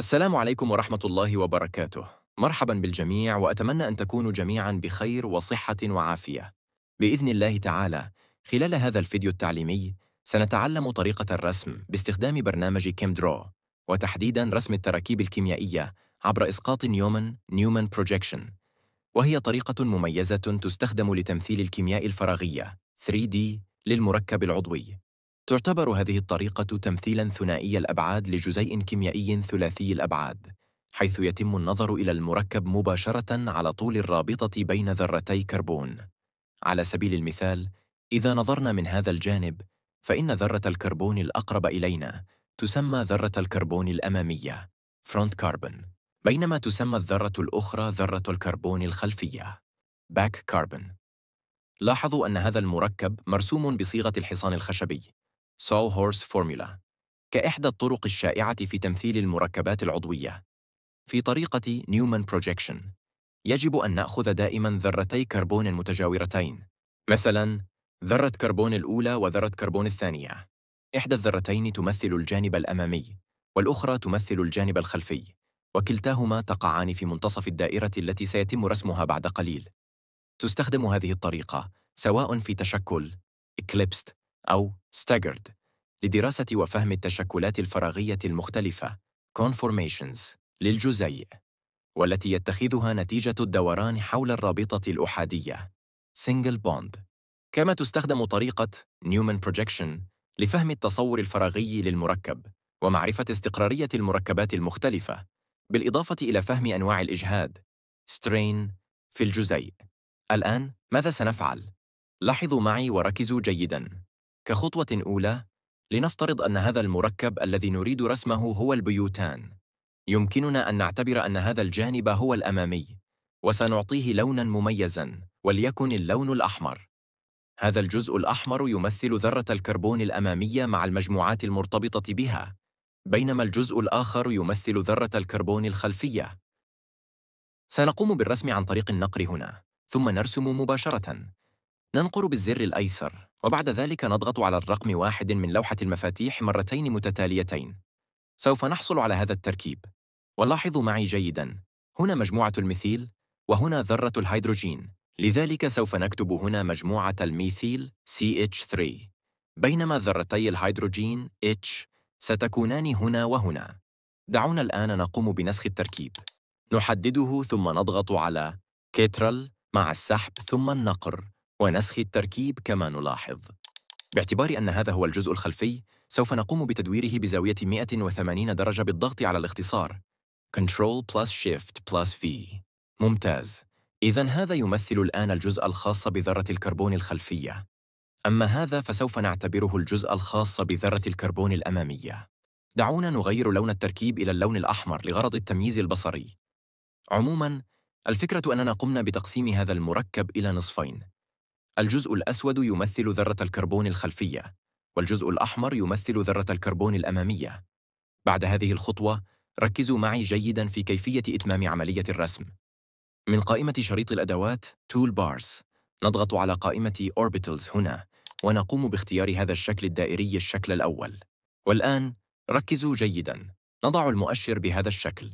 السلام عليكم ورحمة الله وبركاته. مرحبا بالجميع وأتمنى أن تكونوا جميعا بخير وصحة وعافية. بإذن الله تعالى، خلال هذا الفيديو التعليمي سنتعلم طريقة الرسم باستخدام برنامج كيم درو وتحديدا رسم التراكيب الكيميائية عبر إسقاط نيومن نيومن بروجيكشن وهي طريقة مميزة تستخدم لتمثيل الكيمياء الفراغية 3D للمركب العضوي تعتبر هذه الطريقة تمثيلاً ثنائي الأبعاد لجزيء كيميائي ثلاثي الأبعاد، حيث يتم النظر إلى المركب مباشرة على طول الرابطة بين ذرتي كربون. على سبيل المثال، إذا نظرنا من هذا الجانب، فإن ذرة الكربون الأقرب إلينا تسمى ذرة الكربون الأمامية (front carbon) بينما تسمى الذرة الأخرى ذرة الكربون الخلفية (back carbon). لاحظوا أن هذا المركب مرسوم بصيغة الحصان الخشبي سول هورس فورمولا كإحدى الطرق الشائعة في تمثيل المركبات العضوية في طريقة نيومان بروجيكشن يجب أن نأخذ دائماً ذرتي كربون متجاورتين مثلاً ذرة كربون الأولى وذرة كربون الثانية إحدى الذرتين تمثل الجانب الأمامي والأخرى تمثل الجانب الخلفي وكلتاهما تقعان في منتصف الدائرة التي سيتم رسمها بعد قليل تستخدم هذه الطريقة سواء في تشكل إكليبست أو staggered لدراسة وفهم التشكلات الفراغية المختلفة conformations للجزيء والتي يتخذها نتيجة الدوران حول الرابطة الأحادية single bond كما تستخدم طريقة Newman projection لفهم التصور الفراغي للمركب ومعرفة استقرارية المركبات المختلفة بالإضافة إلى فهم أنواع الإجهاد strain في الجزيء الآن ماذا سنفعل؟ لاحظوا معي وركزوا جيداً كخطوة أولى، لنفترض أن هذا المركب الذي نريد رسمه هو البيوتان. يمكننا أن نعتبر أن هذا الجانب هو الأمامي، وسنعطيه لوناً مميزاً، وليكن اللون الأحمر. هذا الجزء الأحمر يمثل ذرة الكربون الأمامية مع المجموعات المرتبطة بها، بينما الجزء الآخر يمثل ذرة الكربون الخلفية. سنقوم بالرسم عن طريق النقر هنا، ثم نرسم مباشرة، ننقر بالزر الأيسر وبعد ذلك نضغط على الرقم واحد من لوحة المفاتيح مرتين متتاليتين سوف نحصل على هذا التركيب ولاحظوا معي جيداً هنا مجموعة الميثيل وهنا ذرة الهيدروجين لذلك سوف نكتب هنا مجموعة الميثيل CH3 بينما ذرتي الهيدروجين H ستكونان هنا وهنا دعونا الآن نقوم بنسخ التركيب نحدده ثم نضغط على كترل مع السحب ثم النقر ونسخ التركيب كما نلاحظ باعتبار أن هذا هو الجزء الخلفي سوف نقوم بتدويره بزاوية 180 درجة بالضغط على الاختصار Control plus Shift plus V ممتاز إذا هذا يمثل الآن الجزء الخاص بذرة الكربون الخلفية أما هذا فسوف نعتبره الجزء الخاص بذرة الكربون الأمامية دعونا نغير لون التركيب إلى اللون الأحمر لغرض التمييز البصري عموماً الفكرة أننا قمنا بتقسيم هذا المركب إلى نصفين الجزء الأسود يمثل ذرة الكربون الخلفية، والجزء الأحمر يمثل ذرة الكربون الأمامية. بعد هذه الخطوة، ركزوا معي جيداً في كيفية إتمام عملية الرسم. من قائمة شريط الأدوات Tool Bars، نضغط على قائمة Orbitals هنا، ونقوم باختيار هذا الشكل الدائري الشكل الأول. والآن، ركزوا جيداً. نضع المؤشر بهذا الشكل،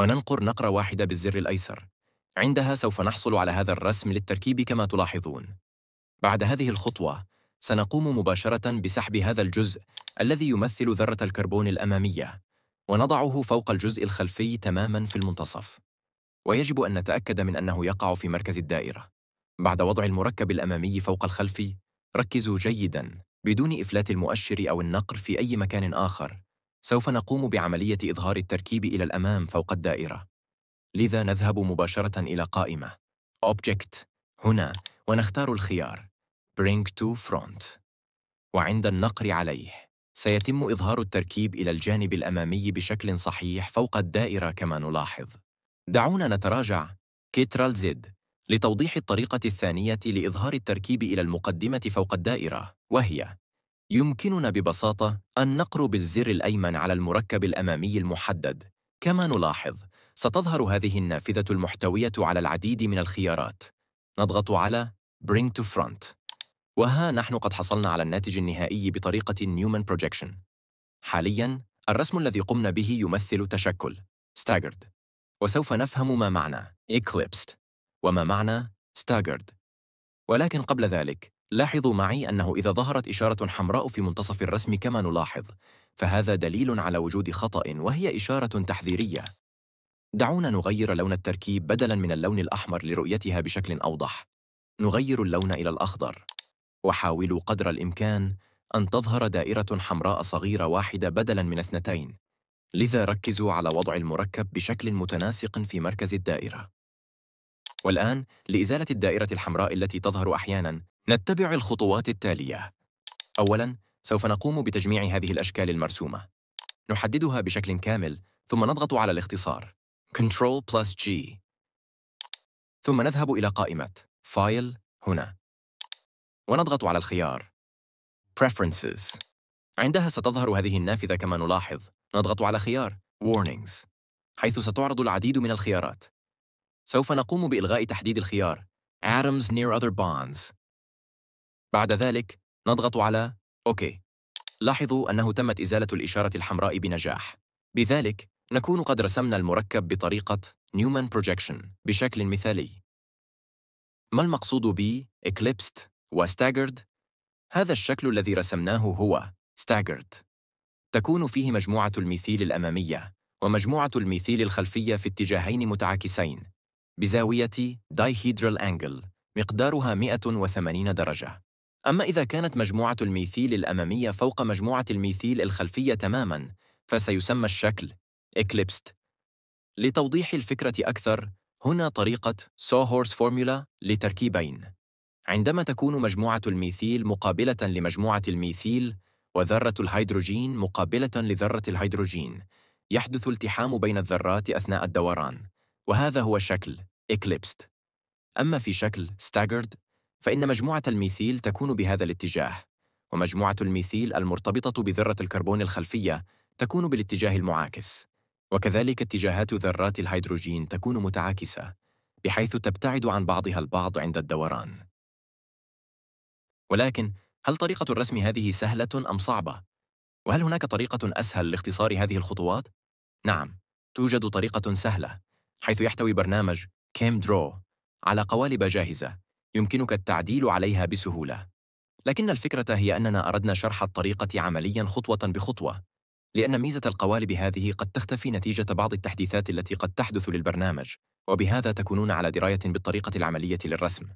وننقر نقرة واحدة بالزر الأيسر. عندها سوف نحصل على هذا الرسم للتركيب كما تلاحظون. بعد هذه الخطوة، سنقوم مباشرة بسحب هذا الجزء الذي يمثل ذرة الكربون الأمامية، ونضعه فوق الجزء الخلفي تماماً في المنتصف. ويجب أن نتأكد من أنه يقع في مركز الدائرة. بعد وضع المركب الأمامي فوق الخلفي، ركزوا جيداً بدون إفلات المؤشر أو النقر في أي مكان آخر. سوف نقوم بعملية إظهار التركيب إلى الأمام فوق الدائرة. لذا نذهب مباشرة إلى قائمة Object هنا ونختار الخيار Bring to Front وعند النقر عليه سيتم إظهار التركيب إلى الجانب الأمامي بشكل صحيح فوق الدائرة كما نلاحظ دعونا نتراجع كترال زد لتوضيح الطريقة الثانية لإظهار التركيب إلى المقدمة فوق الدائرة وهي يمكننا ببساطة النقر بالزر الأيمن على المركب الأمامي المحدد كما نلاحظ ستظهر هذه النافذة المحتوية على العديد من الخيارات. نضغط على Bring to Front. وها نحن قد حصلنا على الناتج النهائي بطريقة Newman Projection. حالياً، الرسم الذي قمنا به يمثل تشكل staggered وسوف نفهم ما معنى eclipsed وما معنى staggered ولكن قبل ذلك لاحظوا معي أنه إذا ظهرت إشارة حمراء في منتصف الرسم كما نلاحظ فهذا دليل على وجود خطأ وهي إشارة تحذيرية دعونا نغير لون التركيب بدلاً من اللون الأحمر لرؤيتها بشكل أوضح. نغير اللون إلى الأخضر. وحاولوا قدر الإمكان أن تظهر دائرة حمراء صغيرة واحدة بدلاً من اثنتين. لذا ركزوا على وضع المركب بشكل متناسق في مركز الدائرة. والآن لإزالة الدائرة الحمراء التي تظهر أحياناً، نتبع الخطوات التالية. أولاً، سوف نقوم بتجميع هذه الأشكال المرسومة. نحددها بشكل كامل، ثم نضغط على الاختصار. Ctrl plus G ثم نذهب إلى قائمة File هنا ونضغط على الخيار Preferences عندها ستظهر هذه النافذة كما نلاحظ نضغط على خيار Warnings حيث ستعرض العديد من الخيارات سوف نقوم بإلغاء تحديد الخيار Atoms near other bonds بعد ذلك نضغط على OK لاحظوا أنه تمت إزالة الإشارة الحمراء بنجاح بذلك نكون قد رسمنا المركب بطريقة نيومان بروجيكشن بشكل مثالي. ما المقصود ب eclipsed و staggered؟ هذا الشكل الذي رسمناه هو staggered. تكون فيه مجموعة الميثيل الأمامية ومجموعة الميثيل الخلفية في اتجاهين متعاكسين بزاوية dihedral angle مقدارها 180 درجة. أما إذا كانت مجموعة الميثيل الأمامية فوق مجموعة الميثيل الخلفية تماماً، فسيسمى الشكل Eclipsed. لتوضيح الفكرة أكثر هنا طريقة سوهورس Formula لتركيبين عندما تكون مجموعة الميثيل مقابلة لمجموعة الميثيل وذرة الهيدروجين مقابلة لذرة الهيدروجين يحدث التحام بين الذرات أثناء الدوران وهذا هو شكل Eclipsed. أما في شكل staggered فإن مجموعة الميثيل تكون بهذا الاتجاه ومجموعة الميثيل المرتبطة بذرة الكربون الخلفية تكون بالاتجاه المعاكس وكذلك اتجاهات ذرات الهيدروجين تكون متعاكسة بحيث تبتعد عن بعضها البعض عند الدوران ولكن هل طريقة الرسم هذه سهلة أم صعبة؟ وهل هناك طريقة أسهل لاختصار هذه الخطوات؟ نعم، توجد طريقة سهلة حيث يحتوي برنامج كيم درو على قوالب جاهزة يمكنك التعديل عليها بسهولة لكن الفكرة هي أننا أردنا شرح الطريقة عملياً خطوة بخطوة لأن ميزة القوالب هذه قد تختفي نتيجة بعض التحديثات التي قد تحدث للبرنامج وبهذا تكونون على دراية بالطريقة العملية للرسم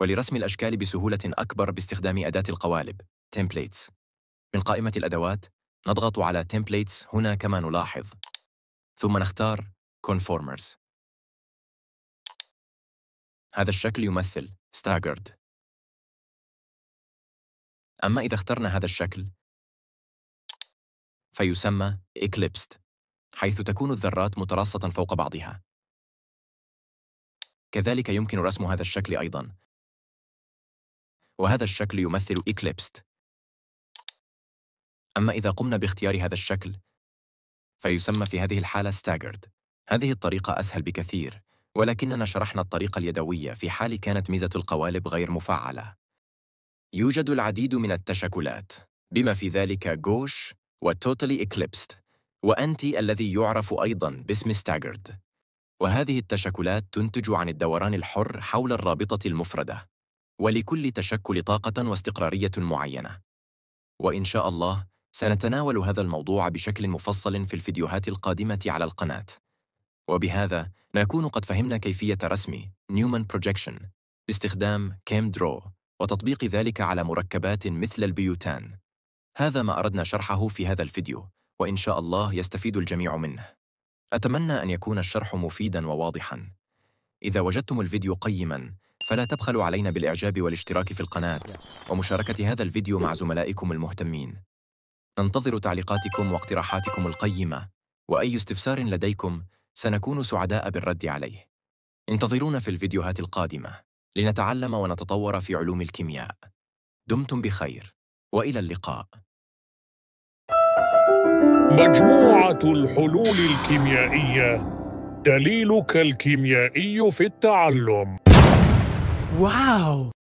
ولرسم الأشكال بسهولة أكبر باستخدام أداة القوالب Templates من قائمة الأدوات نضغط على Templates هنا كما نلاحظ ثم نختار Conformers هذا الشكل يمثل Staggered أما إذا اخترنا هذا الشكل فيسمى إكليبست حيث تكون الذرات متراصة فوق بعضها كذلك يمكن رسم هذا الشكل أيضاً وهذا الشكل يمثل إكليبست أما إذا قمنا باختيار هذا الشكل فيسمى في هذه الحالة staggered هذه الطريقة أسهل بكثير ولكننا شرحنا الطريقة اليدوية في حال كانت ميزة القوالب غير مفعلة يوجد العديد من التشكلات بما في ذلك غوش وتوتالي Eclipsed وأنت الذي يعرف أيضا باسم ستاجرد وهذه التشكلات تنتج عن الدوران الحر حول الرابطة المفردة ولكل تشكل طاقة واستقرارية معينة وإن شاء الله سنتناول هذا الموضوع بشكل مفصل في الفيديوهات القادمة على القناة وبهذا نكون قد فهمنا كيفية رسم نيومان بروجيكشن باستخدام كيم درو وتطبيق ذلك على مركبات مثل البيوتان هذا ما أردنا شرحه في هذا الفيديو وإن شاء الله يستفيد الجميع منه أتمنى أن يكون الشرح مفيداً وواضحاً إذا وجدتم الفيديو قيماً فلا تبخلوا علينا بالإعجاب والاشتراك في القناة ومشاركة هذا الفيديو مع زملائكم المهتمين ننتظر تعليقاتكم واقتراحاتكم القيمة وأي استفسار لديكم سنكون سعداء بالرد عليه انتظرونا في الفيديوهات القادمة لنتعلم ونتطور في علوم الكيمياء دمتم بخير والى اللقاء مجموعه الحلول الكيميائيه دليلك الكيميائي في التعلم واو